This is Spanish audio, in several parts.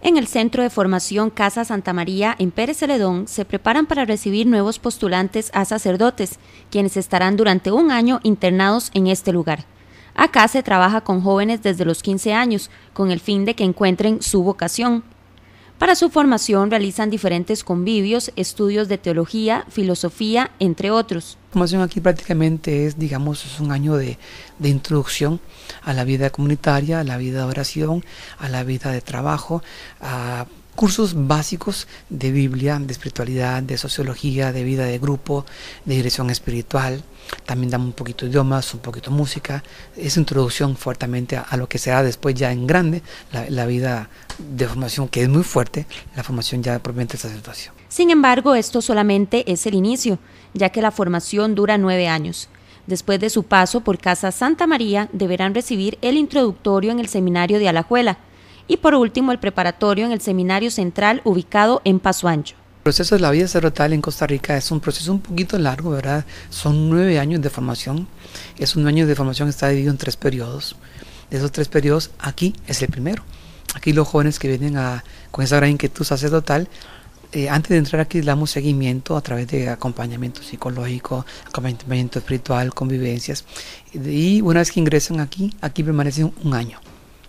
En el Centro de Formación Casa Santa María en Pérez Celedón se preparan para recibir nuevos postulantes a sacerdotes, quienes estarán durante un año internados en este lugar. Acá se trabaja con jóvenes desde los 15 años, con el fin de que encuentren su vocación para su formación realizan diferentes convivios, estudios de teología, filosofía, entre otros. La formación aquí prácticamente es, digamos, es un año de, de, introducción a la vida comunitaria, a la vida de oración, a la vida de trabajo, a cursos básicos de Biblia, de espiritualidad, de sociología, de vida de grupo, de dirección espiritual. También damos un poquito de idiomas, un poquito de música. Es introducción fuertemente a, lo que será después ya en grande la, vida de formación, que es muy fuerte, la formación ya propiamente esa situación Sin embargo, esto solamente es el inicio, ya que la formación dura nueve años. Después de su paso por Casa Santa María, deberán recibir el introductorio en el seminario de Alajuela, y por último el preparatorio en el Seminario Central ubicado en Paso Ancho. El proceso de la vida sacerdotal en Costa Rica es un proceso un poquito largo, ¿verdad? Son nueve años de formación. es un año de formación está dividido en tres periodos. De esos tres periodos, aquí es el primero. Aquí los jóvenes que vienen a, con esa gran inquietud sacerdotal, eh, antes de entrar aquí damos seguimiento a través de acompañamiento psicológico, acompañamiento espiritual, convivencias. Y una vez que ingresan aquí, aquí permanecen un año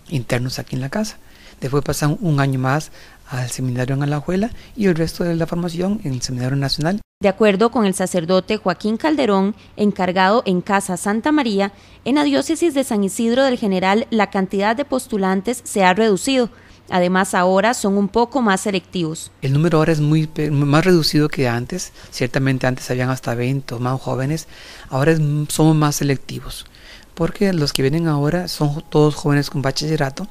internos aquí en la casa. Después pasan un año más al seminario en Alajuela y el resto de la formación en el Seminario Nacional. De acuerdo con el sacerdote Joaquín Calderón, encargado en Casa Santa María, en la diócesis de San Isidro del General la cantidad de postulantes se ha reducido. Además, ahora son un poco más selectivos. El número ahora es muy más reducido que antes. Ciertamente antes habían hasta 20 o más jóvenes. Ahora somos más selectivos. Porque los que vienen ahora son todos jóvenes con bachillerato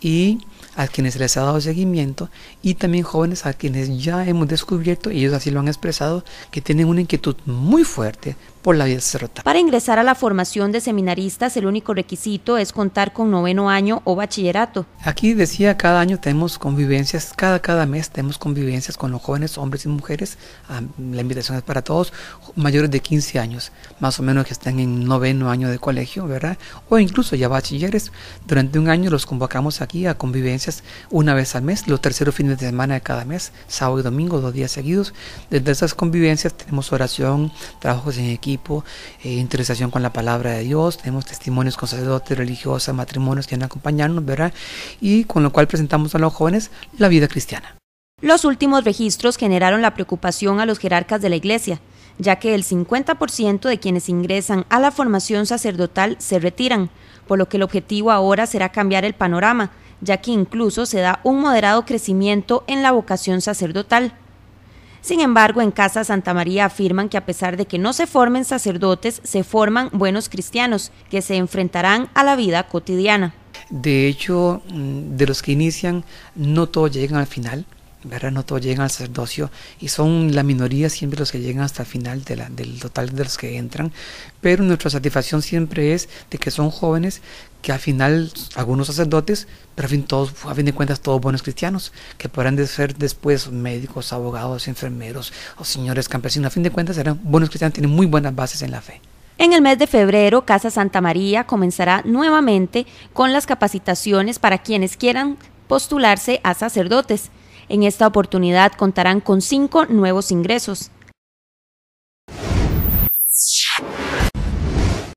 y a quienes les ha dado seguimiento y también jóvenes a quienes ya hemos descubierto, y ellos así lo han expresado, que tienen una inquietud muy fuerte por la vida sacerdotal. Para ingresar a la formación de seminaristas, el único requisito es contar con noveno año o bachillerato. Aquí decía, cada año tenemos convivencias, cada, cada mes tenemos convivencias con los jóvenes, hombres y mujeres. Ah, la invitación es para todos, mayores de 15 años, más o menos que estén en noveno año de colegio, ¿verdad? O incluso ya bachilleres. Durante un año los convocamos a a convivencias una vez al mes, los terceros fines de semana de cada mes, sábado y domingo, dos días seguidos. Desde esas convivencias tenemos oración, trabajos en equipo, eh, interesación con la palabra de Dios, tenemos testimonios con sacerdotes, religiosas, matrimonios que van a acompañarnos, ¿verdad? Y con lo cual presentamos a los jóvenes la vida cristiana. Los últimos registros generaron la preocupación a los jerarcas de la iglesia, ya que el 50% de quienes ingresan a la formación sacerdotal se retiran, por lo que el objetivo ahora será cambiar el panorama, ya que incluso se da un moderado crecimiento en la vocación sacerdotal. Sin embargo, en Casa Santa María afirman que a pesar de que no se formen sacerdotes, se forman buenos cristianos que se enfrentarán a la vida cotidiana. De hecho, mm, de los que inician, no todos llegan al final. ¿verdad? No todos llegan al sacerdocio y son la minoría siempre los que llegan hasta el final la, del total de los que entran, pero nuestra satisfacción siempre es de que son jóvenes que al final algunos sacerdotes, pero a fin, todos, a fin de cuentas todos buenos cristianos, que podrán ser después médicos, abogados, enfermeros o señores campesinos, a fin de cuentas serán buenos cristianos, tienen muy buenas bases en la fe. En el mes de febrero, Casa Santa María comenzará nuevamente con las capacitaciones para quienes quieran postularse a sacerdotes. En esta oportunidad contarán con cinco nuevos ingresos.